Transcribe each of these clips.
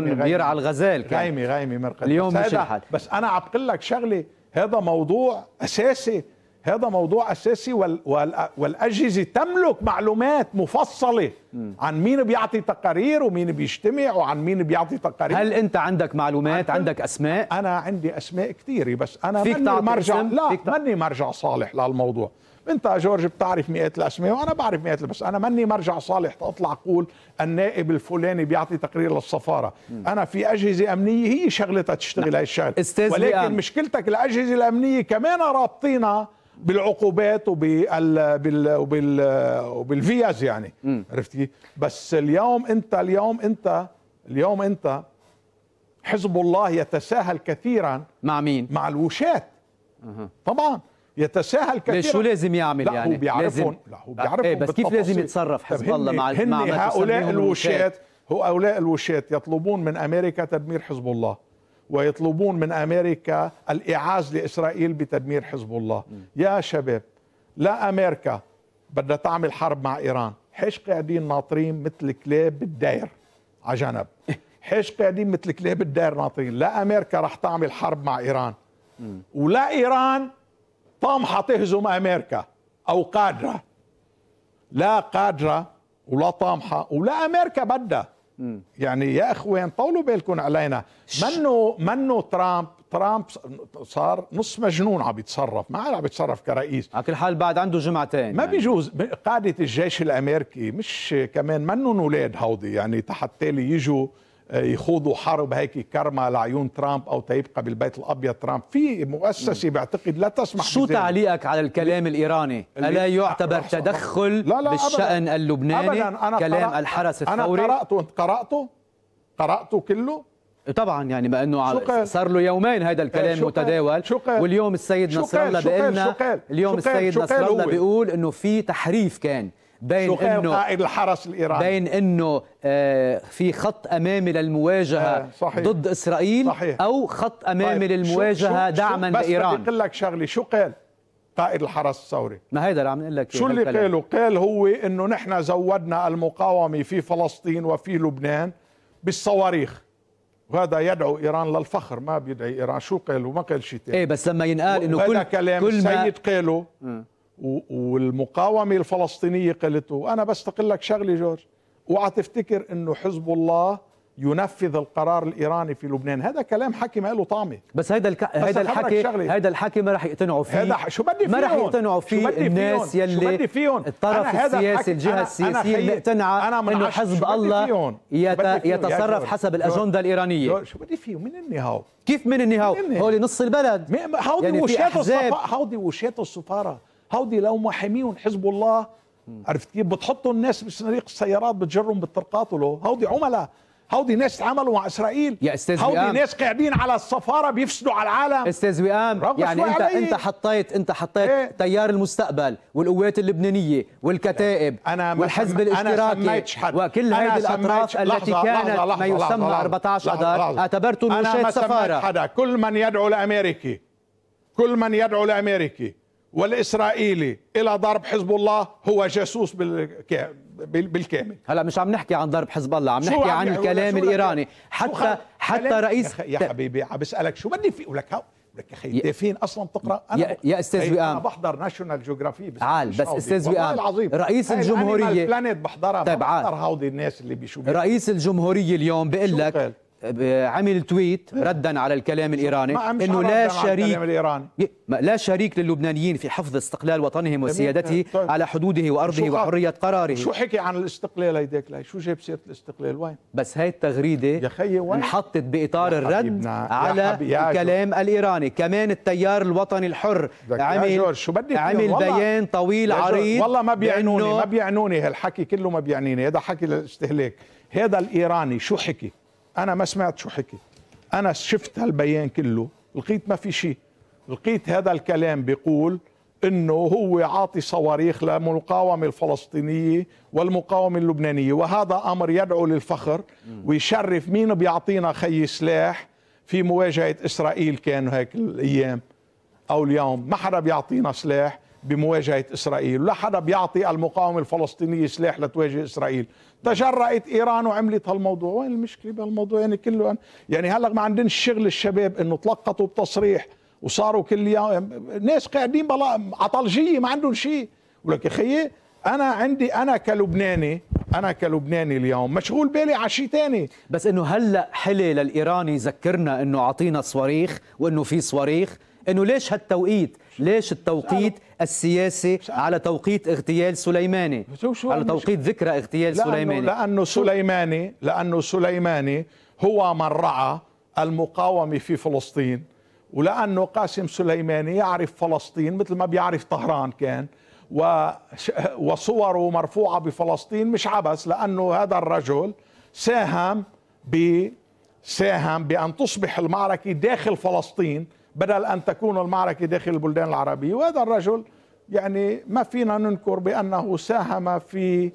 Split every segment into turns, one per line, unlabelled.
بيرعى يعني الغزال كان غايمة غيمي مرقد اليوم مش الحال بس انا عبقل لك شغله هذا موضوع اساسي هذا موضوع اساسي والاجهزه تملك معلومات مفصله عن مين بيعطي تقارير ومين بيجتمع وعن مين بيعطي تقارير هل انت عندك معلومات عن... عندك اسماء انا عندي اسماء كثيره بس انا فيك مني مرجع لا فيك مني مرجع صالح للموضوع انت جورج بتعرف مئات الاسماء وانا بعرف مئات بس انا ماني مرجع صالح اطلع اقول النائب الفلاني بيعطي تقرير للسفاره انا في اجهزه امنيه هي شغلتها تشتغل هاي الشغله ولكن مشكلتك الاجهزه الامنيه كمان رابطينها بالعقوبات وبال وبال وبال وبالفيز يعني عرفتي عرفت كيف؟ بس اليوم انت اليوم انت اليوم انت حزب الله يتساهل كثيرا مع مين؟ مع الوشاة طبعا يتساهل كثيرا شو لازم يعمل لا يعني هو بيعرفهم لا هو آه، بيعرفهم ايه بس كيف لازم يتصرف حزب الله مع هن مع هؤلاء الوشاة هو هؤلاء الوشاة يطلبون من امريكا تدمير حزب الله ويطلبون من امريكا الاعاز لاسرائيل بتدمير حزب الله م. يا شباب لا امريكا بدها تعمل حرب مع ايران حش قاعدين ناطرين مثل كلاب بالداير على جنب حش قاعدين مثل كلاب بالداير ناطرين لا امريكا رح تعمل حرب مع ايران م. ولا ايران طامحه تهزم امريكا او قادره لا قادره ولا طامحه ولا امريكا بدها يعني يا اخوان طولوا بالكم علينا منه منه ترامب ترامب صار نص مجنون عم يتصرف ما عم يتصرف كرئيس على كل حال بعد عنده جمعتين ما يعني. بيجوز قاعده الجيش الامريكي مش كمان منهم اولاد هودي يعني تالي يجوا آه، يخوضوا حرب هيك كرمة لعيون ترامب أو تيبقى بالبيت الأبيض ترامب في مؤسسة بعتقد لا تسمح شو بذلك.
تعليقك على الكلام الإيراني ألا يعتبر تدخل لا لا بالشأن أبداً. اللبناني أبداً أنا كلام قرأ... الحرس الثوري أنا قرأته أنت قرأته قرأته كله طبعا يعني ما انه صار له يومين هذا إيه، الكلام شو متداول شو واليوم السيد نصر الله بيقول اليوم شو السيد نصر الله بيقول انه في تحريف كان بين انه قائد الحرس الايراني بين انه آه، في خط امامي للمواجهه آه، صحيح. ضد اسرائيل صحيح. او خط امامي طيب. للمواجهه شو دعما شو بس لايران بس بدي اقول
لك شغله شو قال قائد الحرس الثوري ما هيدا اللي عم نقول لك شو اللي قاله قال هو انه نحن زودنا المقاومه في فلسطين وفي لبنان بالصواريخ وهذا يدعو ايران للفخر ما بيدعي ايران شو قالوا ما قال شيء ثاني ايه بس لما ينقال انه كل كلام كل ما سيد قاله آه. والمقاومة الفلسطينية قالت أنا بستقل لك شغلة جورج اوعى تفتكر انه حزب الله ينفذ القرار الايراني في لبنان هذا كلام حكي ما له طعمه بس هيدا الك... هيدا الحكي هيدا
الحكي ما راح يقتنعوا فيه هذا شو بدي فيهم ما راح يقتنعوا فيه الناس فيهم؟ يلي شو بدي فيهم؟ الطرف السياسي الجهه السياسيه اللي مقتنعه انه حزب الله يت... يتصرف حسب الاجنده الايرانيه
شو بدي فيهم من النهاو كيف من النهاو هول نص البلد هودي يعني وشات السفاره هودي لو محاميهم حزب الله عرفت كيف بتحطوا الناس بصناديق السيارات بتجرهم بالطرقات هودي عملاء هودي ناس تعاملوا مع اسرائيل يا استاذ هودي وقام. ناس قاعدين على السفاره بيفسدوا على العالم استاذ وئام يعني انت علي. انت
حطيت انت حطيت إيه؟ تيار المستقبل والقوات اللبنانيه والكتائب
أنا والحزب الاشتراكي وكل هذه الاطراف التي كانت لحظة ما يسمى لحظة 14 اذار اعتبرته مشاة سفاره حدا كل من يدعو لامريكي كل من يدعو لامريكي والاسرائيلي الى ضرب حزب الله هو جاسوس بالك... بالكامل هلا مش عم نحكي عن ضرب حزب الله عم نحكي عن الكلام الايراني حتى حتى رئيس يا, حبيبي عم بسالك شو بدي في لك لك يا اخي دافين اصلا بتقرا انا يا, استاذ وئام انا بحضر ناشونال جيوغرافي بس عال بس استاذ وئام رئيس الجمهوريه بحضرها طيب بحضر هودي الناس اللي بيشوفوا رئيس الجمهوريه اليوم بيقول لك
عمل تويت ردا على الكلام الايراني انه لا شريك لا شريك للبنانيين في حفظ استقلال وطنهم وسيادته طيب. على حدوده وارضه وحريه قراره شو حكي
عن الاستقلال هيداك لا شو جاب سيره الاستقلال وين
بس هاي التغريده يا خيي وين انحطت باطار الرد على الكلام الايراني كمان التيار الوطني الحر عمل شو بدي عمل بيان طويل عريض والله ما بيعنوني ما
بيعنوني هالحكي كله ما بيعنيني هذا حكي للاستهلاك هذا الايراني شو حكي انا ما سمعت شو حكي انا شفت هالبيان كله لقيت ما في شيء لقيت هذا الكلام بيقول انه هو عاطي صواريخ للمقاومه الفلسطينيه والمقاومه اللبنانيه وهذا امر يدعو للفخر ويشرف مين بيعطينا خي سلاح في مواجهه اسرائيل كانوا هيك الايام او اليوم ما حدا بيعطينا سلاح بمواجهة إسرائيل لا حدا بيعطي المقاومة الفلسطينية سلاح لتواجه إسرائيل تجرأت إيران وعملت هالموضوع وين المشكلة بهالموضوع يعني كله أنا. يعني هلأ ما عندناش شغل الشباب إنه تلقطوا بتصريح وصاروا كل يوم ناس قاعدين بلا عطلجية ما عندهم شيء ولك خيي أنا عندي أنا كلبناني انا كلبناني اليوم مشغول بالي على شيء ثاني بس انه هلا
حلي للايراني يذكرنا انه اعطينا صواريخ وانه في صواريخ انه ليش هالتوقيت ليش التوقيت السياسي على توقيت اغتيال سليماني
على توقيت ذكرى اغتيال سليماني لانه سليماني لانه سليماني هو من رعى المقاومه في فلسطين ولانه قاسم سليماني يعرف فلسطين مثل ما بيعرف طهران كان وصوره مرفوعه بفلسطين مش عبث لانه هذا الرجل ساهم ب ساهم بان تصبح المعركه داخل فلسطين بدل أن تكون المعركة داخل البلدان العربية وهذا الرجل يعني ما فينا ننكر بأنه ساهم في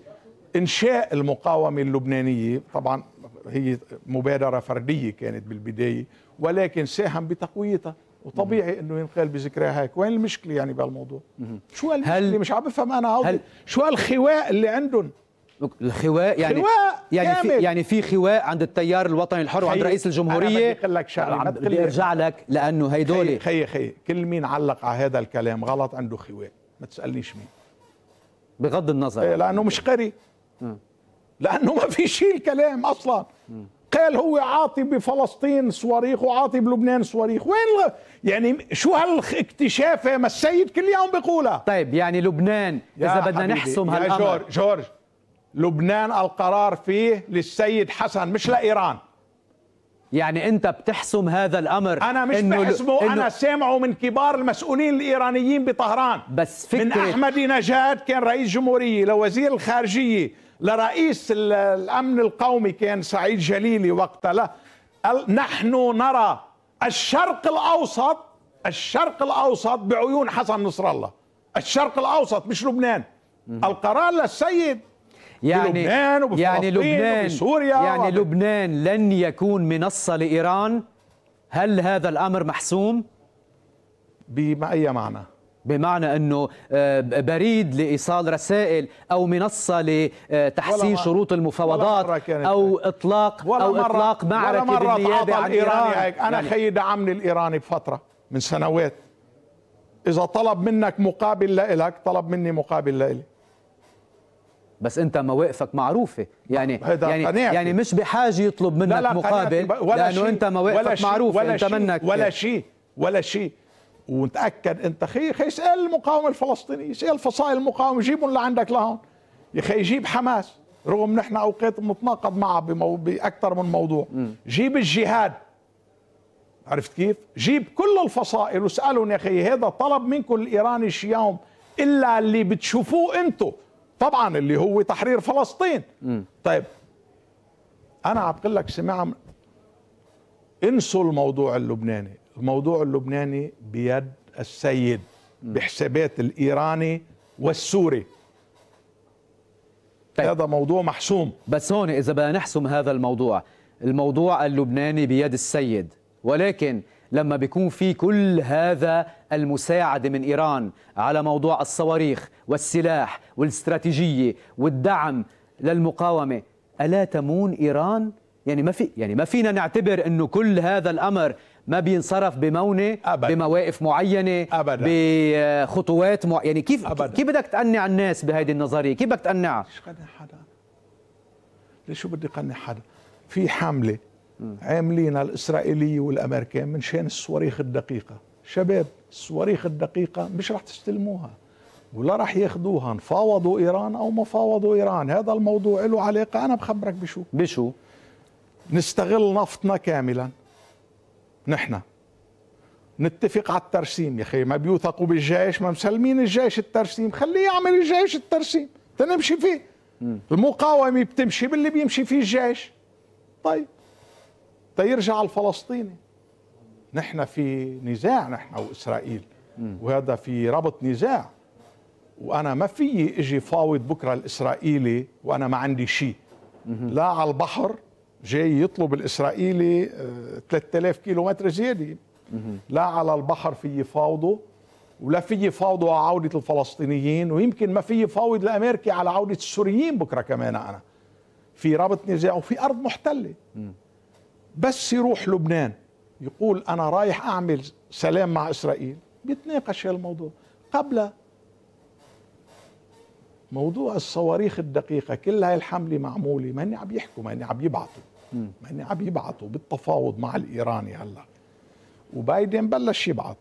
إنشاء المقاومة اللبنانية طبعا هي مبادرة فردية كانت بالبداية ولكن ساهم بتقويتها وطبيعي انه ينقال بذكرى هيك وين المشكله يعني بهالموضوع شو المشكله مش عم بفهم انا هل شو هالخواء اللي عندهم الخواء يعني خواء يعني في يعني, يعني في خواء عند التيار الوطني الحر وعند رئيس الجمهوريه انا بدي لك شغله بدي ارجع لك لانه هيدول خي خي كل مين علق على هذا الكلام غلط عنده خواء ما تسالنيش مين بغض النظر إيه لانه مش قري لانه ما في شيء الكلام اصلا م. قال هو عاطي بفلسطين صواريخ وعاطي بلبنان صواريخ وين يعني شو هالاكتشافة ما السيد كل يوم بيقولها طيب يعني لبنان إذا بدنا نحسم هالأمر جورج جورج لبنان القرار فيه للسيد حسن مش لايران
يعني انت بتحسم هذا الامر انا مش إنه بحسمه إنه انا
سامعه من كبار المسؤولين الايرانيين بطهران بس فكرة من احمد نجاد كان رئيس جمهوريه لوزير الخارجيه لرئيس الامن القومي كان سعيد جليلي وقتها له نحن نرى الشرق الاوسط الشرق الاوسط بعيون حسن نصر الله الشرق الاوسط مش لبنان القرار للسيد يعني بلبنان وبفلسطين يعني لبنان وبسوريا يعني, يعني
لبنان لن يكون منصة لإيران هل هذا الأمر محسوم؟ بأي معنى؟ بمعنى انه آه، بريد لايصال رسائل او منصه
لتحسين شروط المفاوضات او اطلاق ولا او مرة اطلاق معركه ولا مرة بالنيابه عن ايران هيك. انا يعني خيي دعمني الايراني بفتره من سنوات اذا طلب منك مقابل لك طلب مني مقابل لإلي بس انت مواقفك معروفه يعني يعني قناعتي. يعني مش بحاجه يطلب منك لا لا مقابل ولا لانه شي. انت مواقفك ولا معروفه ولا انت شي. منك ولا شيء ولا شيء ومتاكد انت خي خي اسال المقاومه الفلسطينيه اسال فصائل المقاومه جيبهم اللي عندك لهون يا خي جيب حماس رغم نحن اوقات بنتناقض معها بمو... باكثر من موضوع م. جيب الجهاد عرفت كيف؟ جيب كل الفصائل واسالهم يا اخي هذا طلب منكم الايراني شيوم الا اللي بتشوفوه انتم طبعا اللي هو تحرير فلسطين م. طيب انا عبقل لك سمع انسوا الموضوع اللبناني الموضوع اللبناني بيد السيد بحسابات الايراني والسوري
طيب. هذا موضوع محسوم بس هون اذا بدنا نحسم هذا الموضوع الموضوع اللبناني بيد السيد ولكن لما بيكون في كل هذا المساعدة من إيران على موضوع الصواريخ والسلاح والاستراتيجية والدعم للمقاومة ألا تمون إيران؟ يعني ما في يعني ما فينا نعتبر انه كل هذا الامر ما بينصرف بمونه أبدا. بمواقف معينه أبدا. بخطوات مع... يعني كيف أبدا. كيف بدك تقنع الناس بهذه النظريه كيف بدك تقنعها
ليش قنع حدا ليش شو بدي قنع حدا في حمله عاملين الاسرائيلي والامريكان من شان الصواريخ الدقيقه شباب الصواريخ الدقيقه مش راح تستلموها ولا راح ياخذوها نفاوضوا ايران او ما فاوضوا ايران هذا الموضوع له علاقه انا بخبرك بشو بشو نستغل نفطنا كاملا نحن نتفق على الترسيم يا اخي ما بيوثقوا بالجيش ما مسلمين الجيش الترسيم خليه يعمل الجيش الترسيم تنمشي فيه المقاومه بتمشي باللي بيمشي فيه الجيش طيب يرجع الفلسطيني نحن في نزاع نحن وإسرائيل وهذا في ربط نزاع وأنا ما فيي إجي فاوض بكرة الإسرائيلي وأنا ما عندي شيء لا على البحر جاي يطلب الإسرائيلي 3000 آه، متر زيادة لا على البحر في فاوضه ولا في فاوضه على عودة الفلسطينيين ويمكن ما في فاوض الأمريكي على عودة السوريين بكرة كمان أنا في رابط نزاع وفي أرض محتلة بس يروح لبنان يقول أنا رايح أعمل سلام مع إسرائيل بيتناقش الموضوع قبل موضوع الصواريخ الدقيقة كل هاي الحملة معمولة ما عم يحكوا ما عم يبعثوا ما عم يبعثوا بالتفاوض مع الإيراني هلا وبايدن بلش يبعث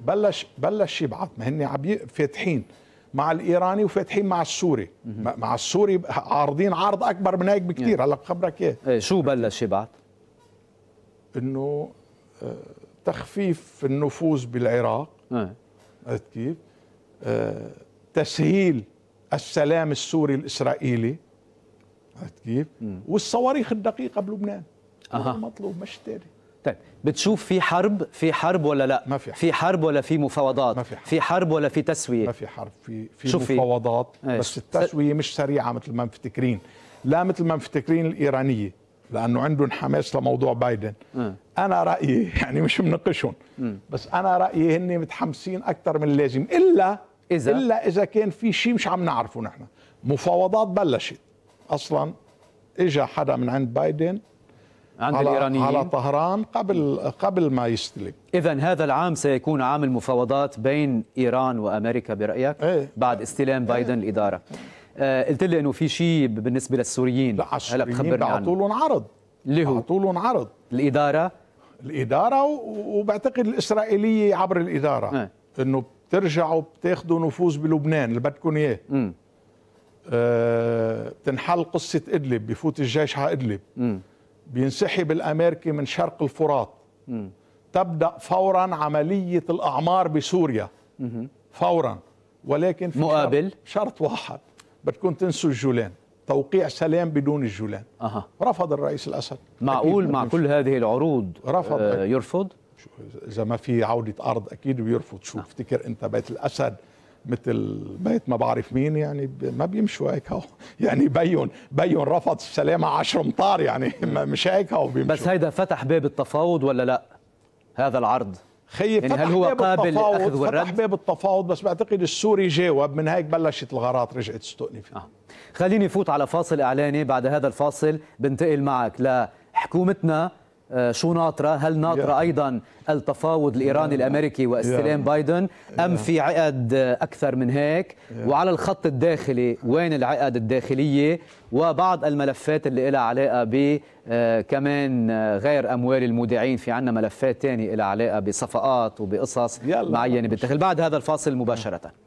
بلش بلش يبعث ما هن عم فاتحين مع الايراني وفاتحين مع السوري مع السوري عارضين عرض اكبر من هيك بكثير هلا بخبرك إيه؟, ايه شو بلش يبعث؟ انه آه، تخفيف النفوذ بالعراق نعم. عرفت كيف؟ آه، تسهيل السلام السوري الاسرائيلي عرفت كيف؟ والصواريخ الدقيقه بلبنان اها مطلوب مشتري
طيب بتشوف في حرب في حرب ولا لا ما في حرب. في حرب ولا في مفاوضات ما في حرب. في حرب ولا في تسويه ما في حرب في في مفاوضات بس
التسويه مش سريعه مثل ما مفتكرين لا مثل ما مفتكرين الايرانيه لانه عندهم حماس لموضوع بايدن م. اه. انا رايي يعني مش مناقشهم بس انا رايي هن متحمسين اكثر من اللازم الا اذا الا اذا كان في شيء مش عم نعرفه نحن مفاوضات بلشت اصلا اجى حدا من عند بايدن عند على الايرانيين على طهران قبل قبل ما يستلم
اذا هذا العام سيكون عام المفاوضات بين ايران وامريكا برايك ايه بعد استلام بايدن ايه الاداره آه، قلت لي انه في شيء بالنسبه للسوريين لا هلا بتخبرني عنه طول
عرض اللي هو طول عرض الاداره الاداره وبعتقد الاسرائيليه عبر الاداره اه. انه بترجعوا بتاخذوا نفوذ بلبنان اللي بدكم اياه آه، بتنحل قصه ادلب بفوت الجيش على ادلب بينسحب الامريكي من شرق الفرات م. تبدا فورا عمليه الاعمار بسوريا م. فورا ولكن في مقابل شرط, شرط واحد بتكون تنسوا الجولان توقيع سلام بدون الجولان أه. رفض الرئيس الاسد معقول مع كل هذه العروض رفض آه يرفض اذا ما في عوده ارض اكيد بيرفض شو افتكر نعم. افتكر انت بيت الاسد مثل بيت ما بعرف مين يعني ما بيمشوا هيك هو يعني بين بين رفض السلامه 10 امتار يعني مش هيك هو بيمشوا بس
هيدا فتح باب التفاوض ولا لا هذا العرض خيي يعني هل هو قابل للاخذ والرد؟
باب التفاوض بس بعتقد السوري جاوب من هيك بلشت الغارات رجعت استؤنفت آه.
خليني فوت على فاصل اعلاني بعد هذا الفاصل بنتقل معك لحكومتنا آه، شو ناطره؟ هل ناطره ايضا التفاوض الايراني الامريكي واستلام بايدن ام في عقد اكثر من هيك؟ وعلى الخط الداخلي وين العقد الداخليه وبعض الملفات اللي لها علاقه ب آه، كمان آه، غير اموال المودعين في عندنا ملفات ثانيه لها علاقه بصفقات وبقصص معينه بالتخل بعد هذا الفاصل مباشره.